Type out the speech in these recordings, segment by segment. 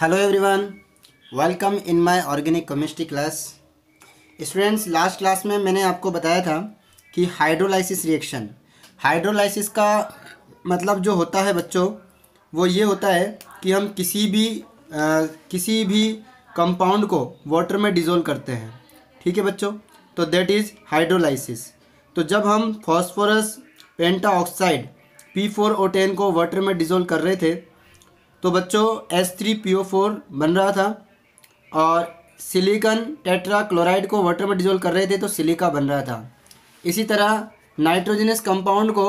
hello everyone welcome in my organic chemistry class students last class में मैंने आपको बताया था कि हाइड्रोलाइसिस रिएक्शन हाइड्रोलाइसिस का मतलब जो होता है बच्चों वो ये होता है कि हम किसी भी आ, किसी भी कंपाउंड को वाटर में डिज़ोल्व करते हैं ठीक है बच्चों तो देट इज़ हाइड्रोलाइसिस तो जब हम phosphorus penta oxide P four O ten को वाटर में डिज़ोल्व कर रहे थे तो बच्चों S three P O four बन रहा था और सिलिकन टेट्रा क्लोराइड को वाटर में डिजोल्व कर रहे थे तो सिलिका बन रहा था इसी तरह नाइट्रोजनस कंपाउंड को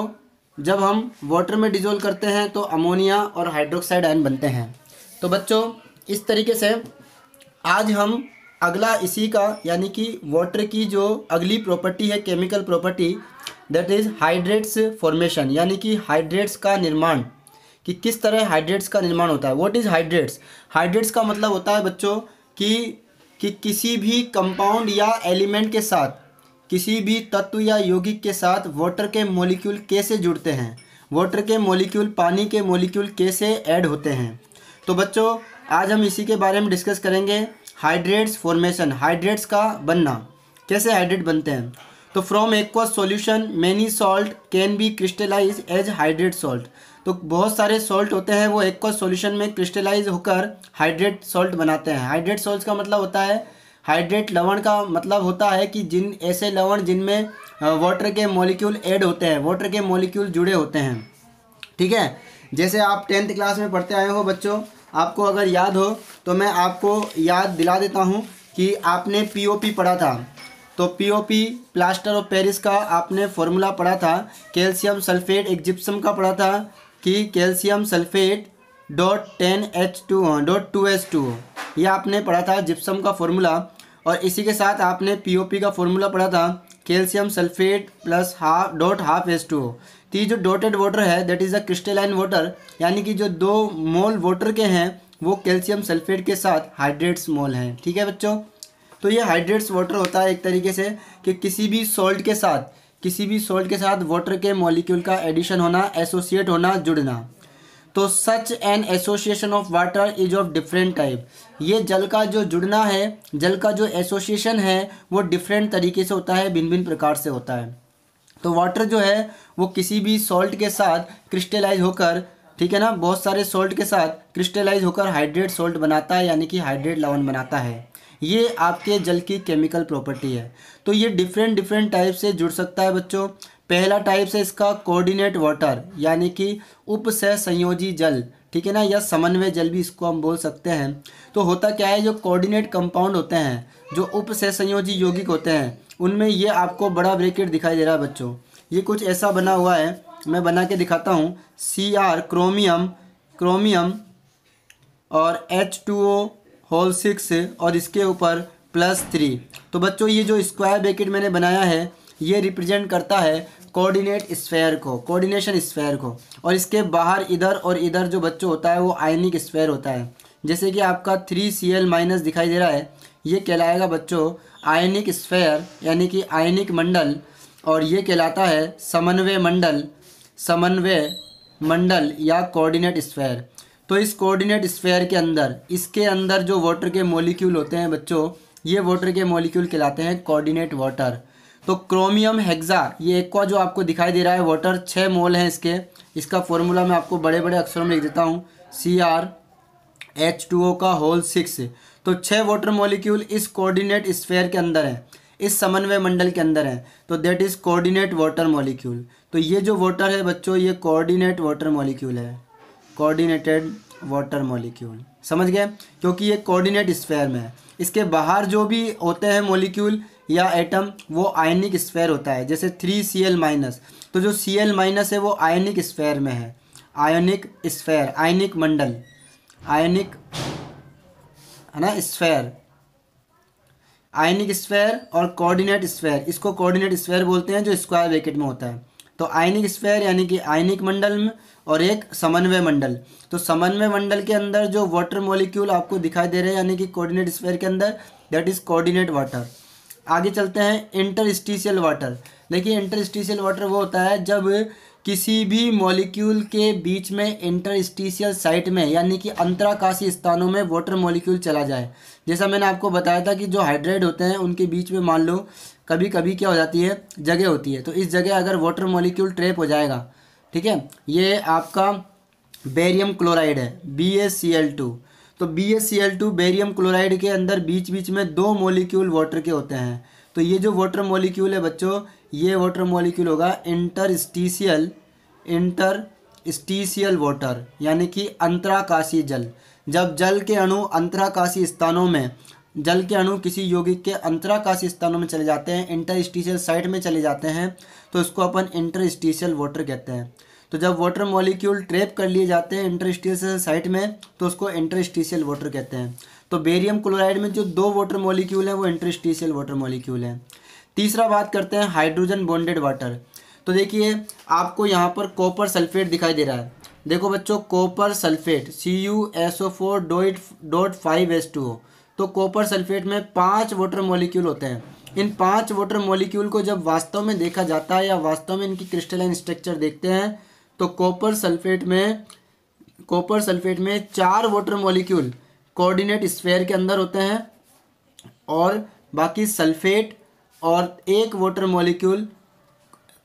जब हम वाटर में डिजोल्व करते हैं तो अमोनिया और हाइड्रोक्साइड आयन बनते हैं तो बच्चों इस तरीके से आज हम अगला इसी का यानी कि वाटर की जो अगली प्रॉपर्टी है chemical property that is hydrates formation यानी कि हाइड्रेट्स का निर्माण कि किस तरह हाइड्रेट्स का निर्माण होता है व्हाट इज़ हाइड्रेट्स हाइड्रेट्स का मतलब होता है बच्चों कि कि किसी भी कंपाउंड या एलिमेंट के साथ किसी भी तत्व या यौगिक के साथ वाटर के मॉलिक्यूल कैसे जुड़ते हैं वाटर के मॉलिक्यूल पानी के मॉलिक्यूल कैसे ऐड होते हैं तो बच्चों आज हम इसी के बारे में डिस्कस करेंगे हाइड्रेट्स फॉर्मेशन हाइड्रेट्स का बनना कैसे हाइड्रेट बनते हैं तो from aqua solution many salt can be crystallize as hydrate salt तो बहुत सारे सॉल्ट होते हैं वो एक को सॉल्यूशन में क्रिस्टलाइज होकर हाइड्रेट सॉल्ट बनाते हैं हाइड्रेट सॉल्ट का मतलब होता है हाइड्रेट लवण का मतलब होता है कि जिन ऐसे लवण जिनमें वाटर के मॉलिक्यूल ऐड होते हैं वाटर के मॉलिक्यूल जुड़े होते हैं ठीक है जैसे आप टेंथ क्लास में पढ़ते आए हो बच्चों आपको अगर याद हो तो मैं आपको याद दिला देता हूँ कि आपने पी पढ़ा था तो पी प्लास्टर ऑफ पेरिस का आपने फॉर्मूला पढ़ा था कैल्शियम सल्फेट एक्जिप्सम का पढ़ा था कि calcium sulphate dot ten H two dot two H two यह आपने पढ़ा था जिप्सम का फॉर्मूला और इसी के साथ आपने पीओपी का फॉर्मूला पढ़ा था calcium sulphate plus half dot half S two तो ये जो डॉटेड वाटर है that is a crystalline water यानी कि जो दो मोल वाटर के हैं वो कैल्शियम सल्फेट के साथ हाइड्रेट्स मोल हैं ठीक है बच्चों तो ये हाइड्रेट्स वाटर होता है एक तरीके से कि किसी भी सॉल्ट के साथ किसी भी सॉल्ट के साथ वाटर के मॉलिक्यूल का एडिशन होना एसोसिएट होना जुड़ना तो such an association of water is of different type ये जल का जो जुड़ना है जल का जो एसोसिएशन है वो डिफरेंट तरीके से होता है भिन्न भिन्न प्रकार से होता है तो वाटर जो है वो किसी भी सॉल्ट के साथ क्रिस्टलाइज होकर ठीक है ना बहुत सारे सॉल्ट के साथ क्रिस्टलाइज होकर हाइड्रेट सॉल्ट बनाता है यानी कि हाइड्रेट लवण बनाता है ये आपके जल की केमिकल प्रॉपर्टी है तो ये डिफरेंट डिफरेंट टाइप से जुड़ सकता है बच्चों पहला टाइप से इसका कोऑर्डिनेट वाटर यानी कि उपसह संयोजी जल ठीक है ना या समन्वय जल भी इसको हम बोल सकते हैं तो होता क्या है जो कोऑर्डिनेट कंपाउंड होते हैं जो उपसह संयोजी यौगिक होते हैं उनमें ये आपको बड़ा ब्रेकेट दिखाई दे रहा है बच्चों ये कुछ ऐसा बना हुआ है मैं बना के दिखाता हूँ सी आर क्रोमियम क्रोमियम और H two O whole six और इसके ऊपर प्लस थ्री तो बच्चों ये जो स्क्वायर ब्रैकेट मैंने बनाया है ये रिप्रेजेंट करता है कोऑर्डिनेट स्फेयर को कोऑर्डिनेशन स्फेयर को और इसके बाहर इधर और इधर जो बच्चों होता है वो आयनिक स्फेयर होता है जैसे कि आपका थ्री सी एल माइनस दिखाई दे रहा है ये कहलाएगा बच्चों आयनिक स्फेयर यानी कि आयनिक मंडल और ये कहलाता है समन्वय मंडल समन्वय मंडल या कोऑर्डिनेट स्फेयर तो इस कोऑर्डिनेट स्फेयर के अंदर इसके अंदर जो वाटर के मॉलिक्यूल होते हैं बच्चों ये वाटर के मॉलिक्यूल कहलाते हैं कोऑर्डिनेट वाटर तो क्रोमियम हेक्सा ये एक्वा जो आपको दिखाई दे रहा है वाटर छः मोल हैं इसके इसका फॉर्मूला मैं आपको बड़े बड़े अक्षरों में लिख देता हूँ C R H two O का होल सिक्स तो छः वाटर मॉलिक्यूल इस कोऑर्डिनेट स्फेयर के अंदर हैं इस समन्वय मंडल के अंदर है तो that is coordinate water molecule तो ये जो वाटर है बच्चों ये कोऑर्डिनेट वाटर मॉलिक्यूल है कोऑर्डिनेटेड वाटर मॉलिक्यूल समझ गए क्योंकि ये कोऑर्डिनेट स्फेयर में है इसके बाहर जो भी होते हैं मॉलिक्यूल या एटम वो आयनिक स्फेयर होता है जैसे थ्री सी एल माइनस तो जो सी एल माइनस है वो आयनिक स्फेयर में है आयोनिक स्फेयर आयनिक मंडल आयनिक है ना स्फेयर आयनिक स्फेयर और कोऑर्डिनेट स्फेयर इसको कोऑर्डिनेट स्फेयर बोलते हैं जो स्क्वायर ब्रैकेट में होता है तो आयनिक स्फेयर यानी कि आयनिक मंडल में और एक समन्वय मंडल तो समन्वय मंडल के अंदर जो वाटर मॉलिक्यूल आपको दिखाई दे रहे हैं यानी कि कोऑर्डिनेट स्फेयर के अंदर दैट इज़ कोऑर्डिनेट वाटर आगे चलते हैं इंटरस्टिशियल वाटर देखिए इंटरस्टिशियल वाटर वो होता है जब किसी भी मॉलिक्यूल के बीच में इंटरस्टिशियल साइट में यानी कि अंतराकाशी स्थानों में वाटर मॉलिक्यूल चला जाए जैसा मैंने आपको बताया था कि जो हाइड्रेट होते हैं उनके बीच में मान लो कभी कभी क्या हो जाती है जगह होती है तो इस जगह अगर वाटर मॉलिक्यूल ट्रेप हो जाएगा ठीक है ये आपका बेरियम क्लोराइड है B S C L two तो B S C L two barium chloride के अंदर बीच बीच में दो मॉलिक्यूल वाटर के होते हैं तो ये जो वाटर मॉलिक्यूल है बच्चों ये वाटर मॉलिक्यूल होगा इंटरस्टीशियल इंटर स्टीशियल वाटर यानी कि अंतराकाशीय जल जब जल के अणु अंतराकाशीय स्थानों में जल के अणु किसी यौगिक के अंतराकाशीय स्थानों में चले जाते हैं इंटरस्टिशियल साइट में चले जाते हैं तो इसको अपन इंटरस्टिशियल वाटर कहते हैं तो जब वाटर मॉलिक्यूल ट्रेप कर लिए जाते हैं इंटरस्टिशियल साइट में तो उसको इंटरस्टिशियल वाटर कहते हैं तो बेरियम क्लोराइड में जो दो वाटर मॉलिक्यूल हैं वो इंटरस्टिशियल वाटर मॉलिक्यूल हैं तीसरा बात करते हैं हाइड्रोजन बॉन्डेड वाटर तो देखिए आपको यहाँ पर कॉपर सल्फेट दिखाई दे रहा है देखो बच्चों copper sulphate C U S O four डोइट डॉट फाइव एस टू तो कॉपर सल्फेट में पाँच वाटर मॉलिक्यूल होते हैं इन पाँच वाटर मॉलिक्यूल को जब वास्तव में देखा जाता है या वास्तव में इनकी क्रिस्टलाइन स्ट्रक्चर देखते हैं तो कॉपर सल्फेट में कॉपर सल्फेट में चार वाटर मॉलिक्यूल कोऑर्डिनेट स्फेयर के अंदर होते हैं और बाकी सल्फेट और एक वाटर मॉलिक्यूल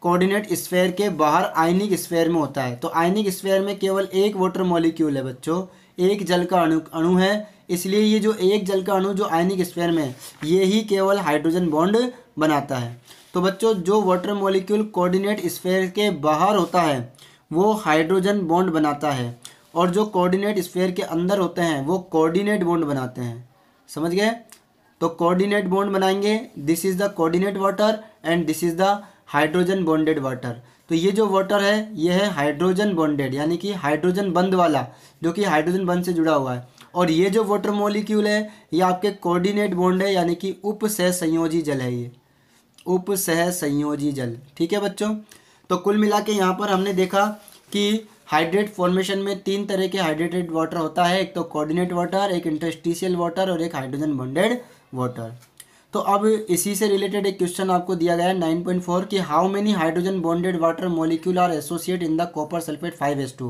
कोऑर्डिनेट स्फेयर के बाहर आयनिक स्फेयर में होता है तो आयनिक स्फेयर में केवल एक वाटर मॉलिक्यूल है बच्चों एक जल का अणु अणु है इसलिए ये जो एक जल का अणु जो आयनिक स्पेयर में है ये ही केवल हाइड्रोजन बॉन्ड बनाता है तो बच्चों जो वाटर मॉलिक्यूल कोऑर्डिनेट स्पेयर के बाहर होता है वो हाइड्रोजन बॉन्ड बनाता है और जो कोऑर्डिनेट स्पेयर के अंदर होते हैं वो कोऑर्डिनेट बॉन्ड बनाते हैं समझ गए तो कोऑर्डिनेट बॉन्ड बनाएंगे this is the coordinate water and this is the hydrogen bonded water तो ये जो वाटर है ये है हाइड्रोजन बॉन्डेड यानी कि हाइड्रोजन बंद वाला जो कि हाइड्रोजन बंद से जुड़ा हुआ है और ये जो वाटर मोलिक्यूल है ये आपके कोऑर्डिनेट बॉन्ड है यानी कि उप सह संयोजी जल है ये उप सह संयोजी जल ठीक है बच्चों तो कुल मिला के यहाँ पर हमने देखा कि हाइड्रेट फॉर्मेशन में तीन तरह के हाइड्रेटेड वाटर होता है एक तो कोऑर्डिनेट वाटर एक इंटरस्टिशियल वाटर और एक हाइड्रोजन बॉन्डेड वाटर तो अब इसी से रिलेटेड एक क्वेश्चन आपको दिया गया है नाइन पॉइंट फोर कि how many hydrogen bonded water molecule are associate in the copper sulphate five S two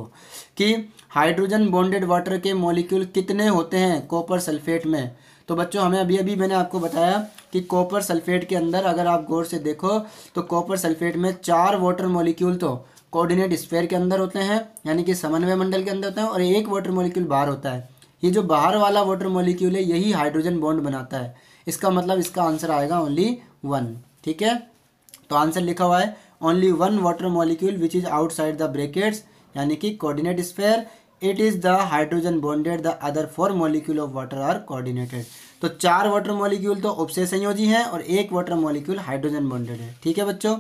कि हाइड्रोजन बॉन्डेड वाटर के मोलिक्यूल कितने होते हैं कॉपर सल्फेट में तो बच्चों हमें अभी अभी मैंने आपको बताया कि कॉपर सल्फेट के अंदर अगर आप गौर से देखो तो कॉपर सल्फेट में चार वाटर मोलिक्यूल तो कोऑर्डिनेट स्फेयर के अंदर होते हैं यानी कि समन्वय मंडल के अंदर होते हैं और एक वाटर मोलिक्यूल बाहर होता है ये जो बाहर वाला वाटर मोलिक्यूल है यही हाइड्रोजन बॉन्ड बनाता है इसका मतलब इसका आंसर आएगा ओनली वन ठीक है तो आंसर लिखा हुआ है only one water molecule which is outside the brackets यानी कि coordinate sphere it is the hydrogen bonded the other four molecule of water are coordinated तो चार वाटर मॉलिक्यूल तो उपसे संयोजी हैं और एक वाटर मॉलिक्यूल हाइड्रोजन बॉन्डेड है ठीक है बच्चों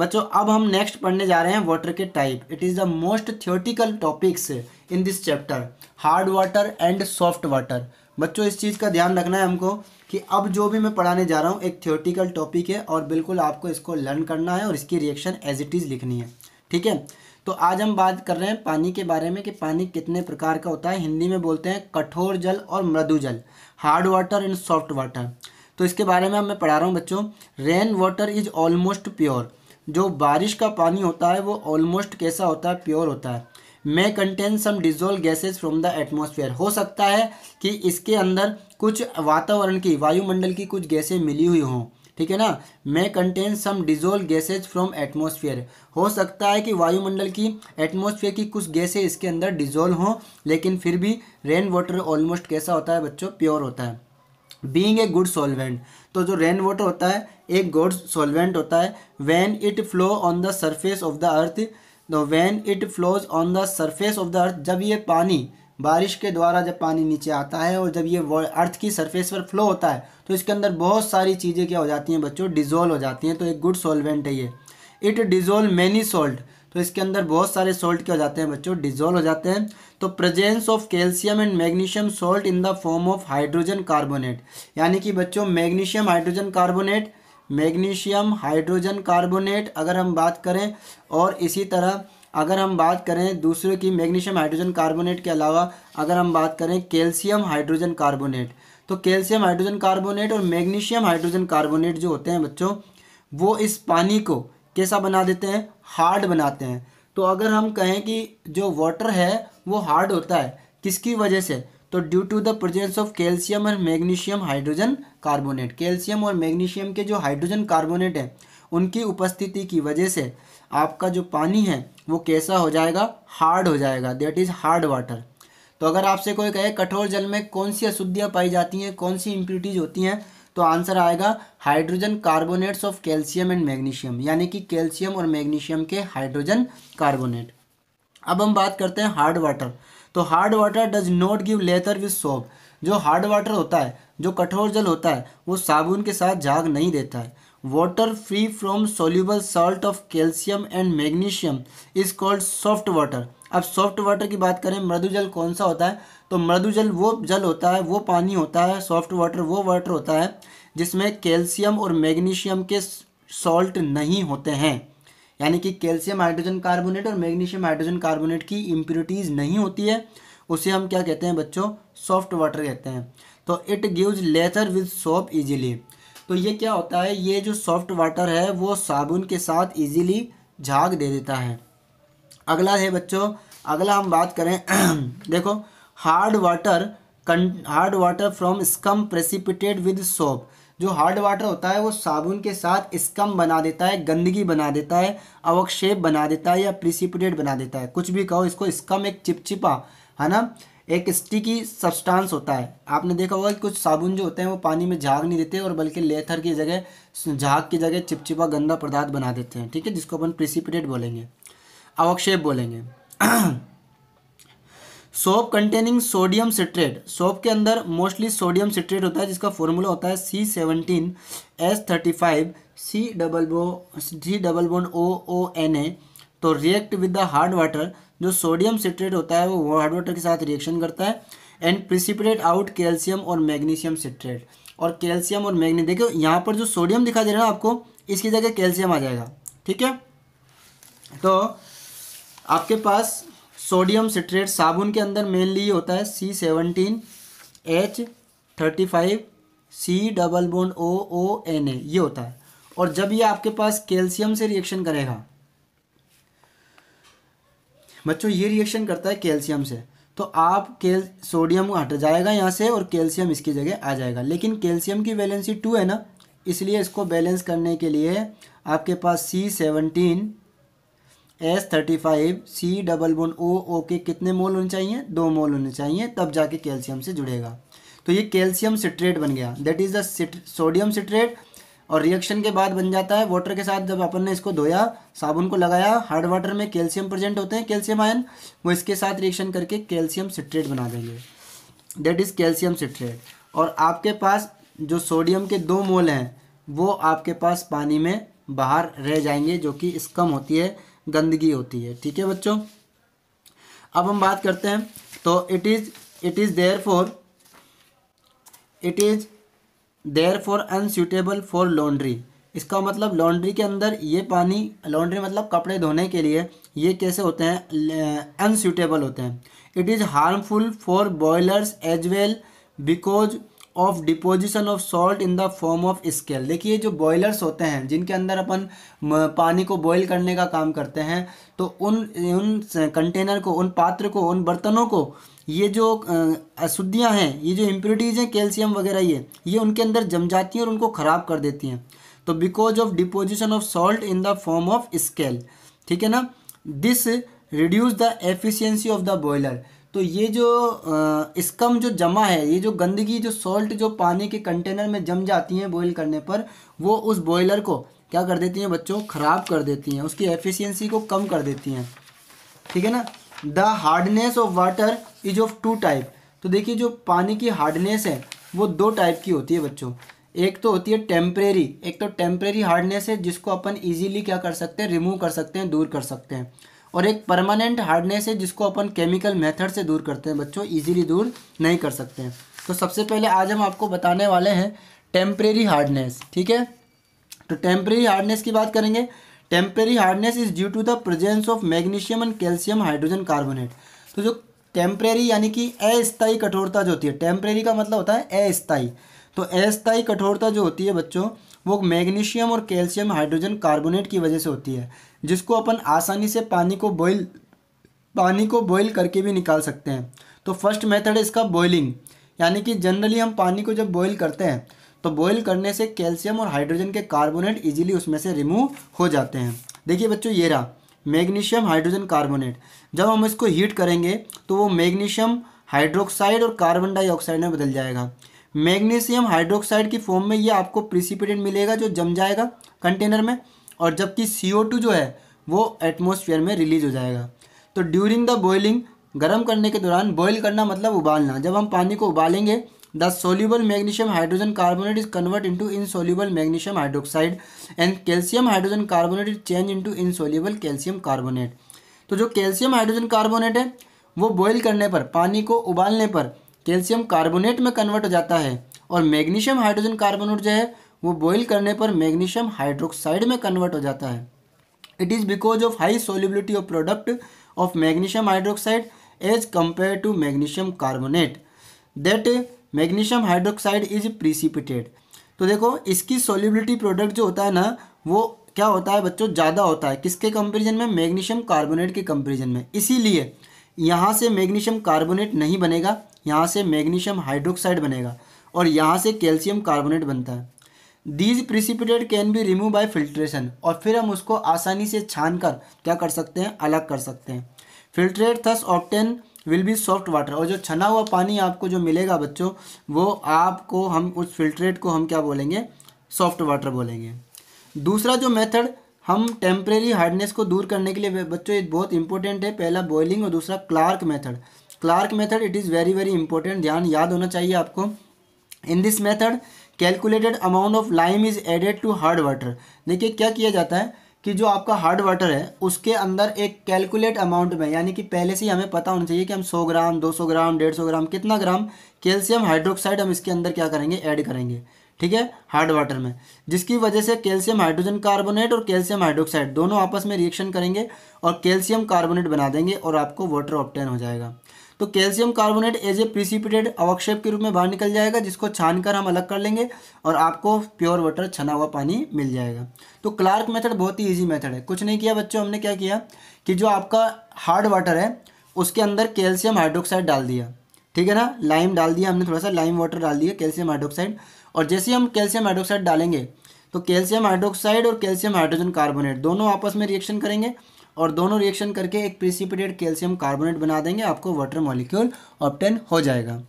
बच्चों अब हम नेक्स्ट पढ़ने जा रहे हैं वाटर के type it is the most theoretical topics in this chapter hard water and soft water बच्चों इस चीज़ का ध्यान रखना है हमको कि अब जो भी मैं पढ़ाने जा रहा हूँ एक थियोटिकल टॉपिक है और बिल्कुल आपको इसको लर्न करना है और इसकी रिएक्शन एज इट इज़ लिखनी है ठीक है तो आज हम बात कर रहे हैं पानी के बारे में कि पानी कितने प्रकार का होता है हिंदी में बोलते हैं कठोर जल और मृदु जल hard water and soft water तो इसके बारे में मैं पढ़ा रहा हूँ बच्चों rain water is almost pure जो बारिश का पानी होता है वो ऑलमोस्ट कैसा होता है प्योर होता है may contain some dissolve gases from the atmosphere हो सकता है कि इसके अंदर कुछ वातावरण की वायुमंडल की कुछ गैसें मिली हुई हों ठीक है ना may contain some dissolve gases from atmosphere हो सकता है कि वायुमंडल की एटमोसफियर की कुछ गैसें इसके अंदर डिजोल्व हों लेकिन फिर भी रेन वाटर ऑलमोस्ट कैसा होता है बच्चों प्योर होता है बींग ए गुड सॉल्वेंट तो जो रेन वाटर होता है एक गुड सॉल्वेंट होता है when it flow on the surface of the earth the when it flows on the surface of the earth जब ये पानी बारिश के द्वारा जब पानी नीचे आता है और जब ये अर्थ की सरफेस पर फ्लो होता है तो इसके अंदर बहुत सारी चीज़ें क्या हो जाती हैं बच्चों डिजोल्व हो जाती हैं तो एक गुड सॉल्वेंट है ये इट डिजोल्व मैनी सॉल्ट तो इसके अंदर बहुत सारे सॉल्ट क्या हो जाते हैं बच्चों डिजोल्व हो जाते हैं तो presence of calcium and magnesium salt in the form of hydrogen carbonate यानी कि बच्चों magnesium hydrogen carbonate magnesium hydrogen carbonate अगर हम बात करें और इसी तरह अगर हम बात करें दूसरे की मैग्नीशियम हाइड्रोजन कार्बोनेट के अलावा अगर हम बात करें कैल्शियम हाइड्रोजन कार्बोनेट तो कैल्शियम हाइड्रोजन कार्बोनेट और मैग्नीशियम हाइड्रोजन कार्बोनेट जो होते हैं बच्चों वो इस पानी को कैसा बना देते हैं हार्ड बनाते हैं तो अगर हम कहें कि जो वाटर है वो हार्ड होता है किसकी वजह से तो due to the presence of calcium and magnesium hydrogen carbonate calcium और मैग्नीशियम के जो हाइड्रोजन कार्बोनेट हैं उनकी उपस्थिति की वजह से आपका जो पानी है वो कैसा हो जाएगा हार्ड हो जाएगा देट इज़ हार्ड वाटर तो अगर आपसे कोई कहे कठोर जल में कौन सी अशुद्धियाँ पाई जाती हैं कौन सी इम्प्यूरिटीज होती हैं तो आंसर आएगा hydrogen carbonates of calcium and magnesium यानी कि कैल्शियम और मैग्नीशियम के हाइड्रोजन कार्बोनेट अब हम बात करते हैं हार्ड वाटर तो hard water does not give lather with soap जो हार्ड वाटर होता है जो कठोर जल होता है वो साबुन के साथ झाग नहीं देता है water free from soluble salt of calcium and magnesium is called soft water अब सॉफ्ट वाटर की बात करें मृदु जल कौन सा होता है तो मृदु जल वो जल होता है वो पानी होता है सॉफ्ट वाटर वो वाटर होता है जिसमें कैल्शियम और मैग्नीशियम के सॉल्ट नहीं होते हैं यानी कि कैल्शियम हाइड्रोजन कार्बोनेट और मैग्नीशियम हाइड्रोजन कार्बोनेट की इम्प्योरिटीज़ नहीं होती है उसे हम क्या कहते हैं बच्चों सॉफ्ट वाटर कहते हैं तो it gives lather with soap easily तो ये क्या होता है ये जो सॉफ्ट वाटर है वो साबुन के साथ इजीली झाग दे देता है अगला है बच्चों अगला हम बात करें देखो hard water hard water from scum precipitated with soap जो हार्ड वाटर होता है वो साबुन के साथ स्कम बना देता है गंदगी बना देता है अवक्षेप बना देता है या प्रिसिपिटेट बना देता है कुछ भी कहो इसको स्कम एक चिपचिपा है ना एक स्टिकी सब्सटेंस होता है आपने देखा होगा कि कुछ साबुन जो होते हैं वो पानी में झाग नहीं देते और बल्कि लेथर की जगह झाग की जगह चिपचिपा गंदा पदार्थ बना देते हैं ठीक है जिसको अपन प्रिसिपिटेट बोलेंगे अवक्षेप बोलेंगे soap containing sodium stearate soap के अंदर मोस्टली सोडियम सिट्रेट होता है जिसका फॉर्मूला होता है C seventeen S thirty five C double बो जी double one O O N A तो react with the hard water जो सोडियम सिट्रेट होता है वो हार्ड वाटर के साथ रिएक्शन करता है एंड प्रिसिपरेट आउट कैल्शियम और मैग्नीशियम सिट्रेट और कैल्शियम और मैग्नी देखो यहाँ पर जो सोडियम दिखा दे रहा है आपको इसकी जगह कैल्शियम आ जाएगा ठीक है तो आपके पास सोडियम सिट्रेट साबुन के अंदर मेनली होता है C seventeen H thirty five C double one O O N A ये होता है और जब ये आपके पास कैल्शियम से रिएक्शन करेगा बच्चों ये रिएक्शन करता है कैल्शियम से तो आप कैल सोडियम हट जाएगा यहाँ से और कैल्शियम इसकी जगह आ जाएगा लेकिन कैल्शियम की वैलेंसी टू है ना इसलिए इसको बैलेंस करने के लिए आपके पास C seventeen S thirty five C double one O O के कितने मोल होने चाहिए दो मोल होने चाहिए तब जाके कैल्शियम से जुड़ेगा तो ये कैल्शियम सिट्रेट बन गया that is the sodium citrate और रिएक्शन के बाद बन जाता है वाटर के साथ जब अपन ने इसको धोया साबुन को लगाया हार्ड वाटर में कैल्शियम प्रेजेंट होते हैं कैल्शियम आयन वो इसके साथ रिएक्शन करके कैल्शियम सिट्रेट बना देंगे दैट इज़ कैल्शियम सिट्रेट और आपके पास जो सोडियम के दो मोल हैं वो आपके पास पानी में बाहर रह जाएंगे जो कि इस कम होती है गंदगी होती है ठीक है बच्चों अब हम बात करते हैं तो it is it is therefore it is therefore unsuitable for laundry इसका मतलब लॉन्ड्री के अंदर ये पानी लॉन्ड्री मतलब कपड़े धोने के लिए ये कैसे होते हैं अनसुटेबल होते हैं it is harmful for boilers as well because of deposition of salt in the form of scale देखिए जो बॉयलर्स होते हैं जिनके अंदर अपन पानी को बॉयल करने का काम करते हैं तो उन उन कंटेनर को उन पात्र को उन बर्तनों को ये जो अशुद्धियाँ हैं ये जो इम्प्योरिटीज़ हैं कैल्शियम वगैरह ये ये उनके अंदर जम जाती हैं और उनको ख़राब कर देती हैं तो because of deposition of salt in the form of scale ठीक है ना this reduce the efficiency of the boiler तो ये जो इसकम जो जमा है ये जो गंदगी जो सॉल्ट जो पानी के कंटेनर में जम जाती है बॉयल करने पर वो उस बॉयलर को क्या कर देती हैं बच्चों ख़राब कर देती हैं उसकी एफिशिएंसी को कम कर देती हैं ठीक है ना the hardness of water is of two type तो देखिए जो पानी की हार्डनेस है वो दो टाइप की होती है बच्चों एक तो होती है टेम्परेरी एक तो टेम्परेरी हार्डनेस है जिसको अपन इजीली क्या कर सकते हैं रिमूव कर सकते हैं दूर कर सकते हैं और एक परमानेंट हार्डनेस है जिसको अपन केमिकल मेथड से दूर करते हैं बच्चों इजीली दूर नहीं कर सकते हैं तो सबसे पहले आज हम आपको बताने वाले हैं टेम्परेरी हार्डनेस ठीक है तो टेम्परेरी हार्डनेस की बात करेंगे temporary hardness is due to the presence of magnesium and calcium hydrogen carbonate तो जो टेम्परेरी यानी कि अस्थायी कठोरता जो होती है टेम्परेरी का मतलब होता है अस्थायी तो अस्थायी कठोरता जो होती है बच्चों वो मैग्नीशियम और कैल्शियम हाइड्रोजन कार्बोनेट की वजह से होती है जिसको अपन आसानी से पानी को बॉइल पानी को बॉइल करके भी निकाल सकते हैं तो फर्स्ट मेथड है इसका बॉइलिंग यानी कि जनरली हम पानी को जब बॉइल करते हैं तो बॉइल करने से कैल्शियम और हाइड्रोजन के कार्बोनेट इजीली उसमें से रिमूव हो जाते हैं देखिए बच्चों ये रहा मैग्नीशियम हाइड्रोजन कार्बोनेट जब हम इसको हीट करेंगे तो वो मैग्नीशियम हाइड्रोक्साइड और कार्बन डाइऑक्साइड में बदल जाएगा मैग्नीशियम हाइड्रोक्साइड की फॉर्म में ये आपको प्रिसिपिटेट मिलेगा जो जम जाएगा कंटेनर में और जबकि सी जो है वो एटमोसफियर में रिलीज़ हो जाएगा तो ड्यूरिंग द बॉयलिंग गर्म करने के दौरान बॉयल करना मतलब उबालना जब हम पानी को उबालेंगे the soluble magnesium hydrogen carbonate is convert into insoluble magnesium hydroxide and calcium hydrogen carbonate is change into insoluble calcium carbonate तो जो कैल्शियम हाइड्रोजन कार्बोनेट है वो बॉयल करने पर पानी को उबालने पर कैल्शियम कार्बोनेट में कन्वर्ट हो जाता है और मैग्नीशियम हाइड्रोजन कार्बोनेट जो है वो बॉईल करने पर मैग्नीशियम हाइड्रोक्साइड में कन्वर्ट हो जाता है it is because of high solubility of product of magnesium hydroxide as compare to magnesium carbonate that magnesium hydroxide is precipitated तो देखो इसकी सोलिबिलिटी प्रोडक्ट जो होता है ना वो क्या होता है बच्चों ज़्यादा होता है किसके कंपेरिजन में मैग्नीशियम कार्बोनेट के कंपेरिजन में इसीलिए यहाँ से मैग्नीशियम कार्बोनेट नहीं बनेगा यहाँ से मैग्नीशियम हाइड्रोक्साइड बनेगा और यहाँ से कैल्शियम कार्बोनेट बनता है these precipitate can be remove by filtration और फिर हम उसको आसानी से छान कर क्या कर सकते हैं अलग कर सकते हैं filtrate thus obtain will be soft water और जो छना हुआ पानी आपको जो मिलेगा बच्चों वो आपको हम उस फिल्ट्रेट को हम क्या बोलेंगे सॉफ्ट वाटर बोलेंगे दूसरा जो मेथड हम टेम्प्रेरी हार्डनेस को दूर करने के लिए बच्चों ये बहुत इंपॉर्टेंट है पहला बॉइलिंग और दूसरा Clark method Clark method it is very very important ध्यान याद होना चाहिए आपको in this method calculated amount of lime is added to hard water देखिए क्या किया जाता है कि जो आपका हार्ड वाटर है उसके अंदर एक कैलकुलेट अमाउंट में यानी कि पहले से ही हमें पता होना चाहिए कि हम 100 ग्राम 200 ग्राम 150 ग्राम कितना ग्राम कैल्शियम हाइड्रोक्साइड हम इसके अंदर क्या करेंगे ऐड करेंगे ठीक है हार्ड वाटर में जिसकी वजह से कैल्शियम हाइड्रोजन कार्बोनेट और कैल्शियम हाइड्रोक्साइड दोनों आपस में रिएक्शन करेंगे और कैल्शियम कार्बोनेट बना देंगे और आपको वाटर ऑप्टेन हो जाएगा तो calcium carbonate as a precipitated अवक्षेप के रूप में बाहर निकल जाएगा जिसको छान कर हम अलग कर लेंगे और आपको प्योर वाटर छना हुआ पानी मिल जाएगा तो क्लार्क मेथड बहुत ही ईजी मेथड है कुछ नहीं किया बच्चों हमने क्या किया कि जो आपका हार्ड वाटर है उसके अंदर कैल्शियम हाइड्रोक्साइड डाल दिया ठीक है ना लाइम डाल दिया हमने थोड़ा सा लाइम वाटर डाल दिया कैल्शियम हाइड्रोक्साइड और जैसे ही हम कैल्शियम हाइड्रोक्साइड डालेंगे तो कैल्शियम हाइड्रोक्साइड और कैल्शियम हाइड्रोजन कार्बोनेट दोनों आपस में रिएक्शन करेंगे और दोनों रिएक्शन करके एक प्रिसिपिटेड कैल्शियम कार्बोनेट बना देंगे आपको वाटर मॉलिक्यूल ऑप्टेन हो जाएगा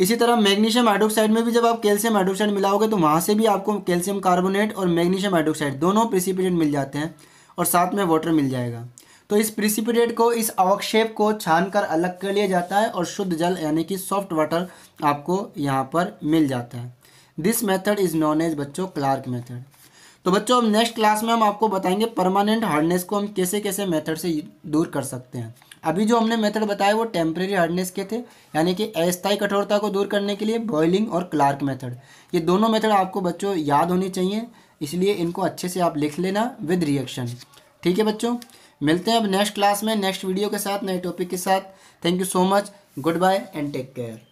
इसी तरह मैग्नीशियम हाइड्रोक्साइड में भी जब आप कैल्शियम हाइड्रोक्साइड मिलाओगे तो वहाँ से भी आपको कैल्शियम कार्बोनेट और मैग्नीशियम हाइड्रोक्साइड दोनों प्रिसिपिटेट मिल जाते हैं और साथ में वाटर मिल जाएगा तो इस प्रिसिपिटेट को इस अवक्षेप को कर अलग कर लिया जाता है और शुद्ध जल यानी कि सॉफ्ट वाटर आपको यहाँ पर मिल जाता है this method is known as बच्चों क्लार्क मेथड तो बच्चों हम नेक्स्ट क्लास में हम आपको बताएंगे परमानेंट हार्डनेस को हम कैसे कैसे मेथड से दूर कर सकते हैं अभी जो हमने मेथड बताया वो टेम्प्रेरी हार्डनेस के थे यानी कि अस्थायी कठोरता को दूर करने के लिए बॉइलिंग और क्लार्क मेथड ये दोनों मेथड आपको बच्चों याद होनी चाहिए इसलिए इनको अच्छे से आप लिख लेना विद रिएक्शन ठीक है बच्चों मिलते हैं अब नेक्स्ट क्लास में नेक्स्ट वीडियो के साथ नए टॉपिक के साथ thank you so much good bye and take care